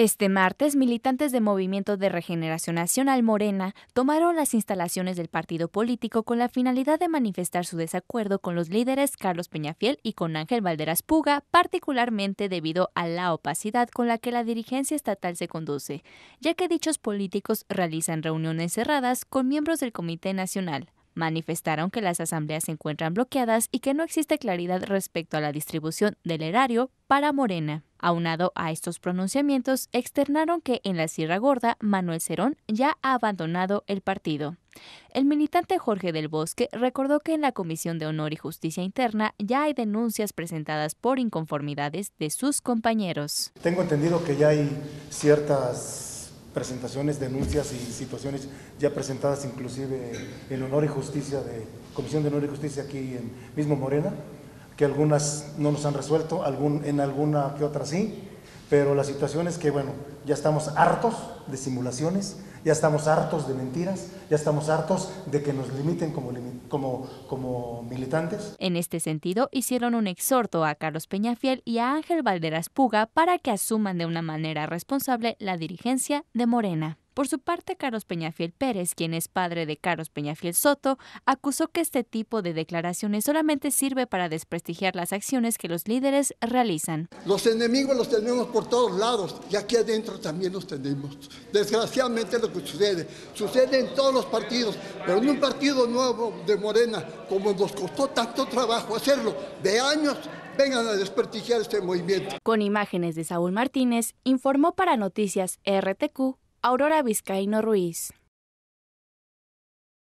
Este martes, militantes de Movimiento de Regeneración Nacional Morena tomaron las instalaciones del partido político con la finalidad de manifestar su desacuerdo con los líderes Carlos Peñafiel y con Ángel Valderas Puga, particularmente debido a la opacidad con la que la dirigencia estatal se conduce, ya que dichos políticos realizan reuniones cerradas con miembros del Comité Nacional. Manifestaron que las asambleas se encuentran bloqueadas y que no existe claridad respecto a la distribución del erario para Morena. Aunado a estos pronunciamientos, externaron que en la Sierra Gorda Manuel Cerón ya ha abandonado el partido. El militante Jorge del Bosque recordó que en la Comisión de Honor y Justicia Interna ya hay denuncias presentadas por inconformidades de sus compañeros. Tengo entendido que ya hay ciertas presentaciones, denuncias y situaciones ya presentadas inclusive en Honor y Justicia de Comisión de Honor y Justicia aquí en mismo Morena que algunas no nos han resuelto, algún, en alguna que otra sí, pero la situación es que, bueno, ya estamos hartos de simulaciones, ya estamos hartos de mentiras, ya estamos hartos de que nos limiten como, como, como militantes. En este sentido, hicieron un exhorto a Carlos Peñafiel y a Ángel Valderas Puga para que asuman de una manera responsable la dirigencia de Morena. Por su parte, Carlos Peñafiel Pérez, quien es padre de Carlos Peñafiel Soto, acusó que este tipo de declaraciones solamente sirve para desprestigiar las acciones que los líderes realizan. Los enemigos los tenemos por todos lados y aquí adentro también los tenemos. Desgraciadamente lo que sucede, sucede en todos los partidos, pero en un partido nuevo de Morena, como nos costó tanto trabajo hacerlo, de años vengan a desprestigiar este movimiento. Con imágenes de Saúl Martínez, informó para Noticias RTQ Aurora Vizcaíno Ruiz.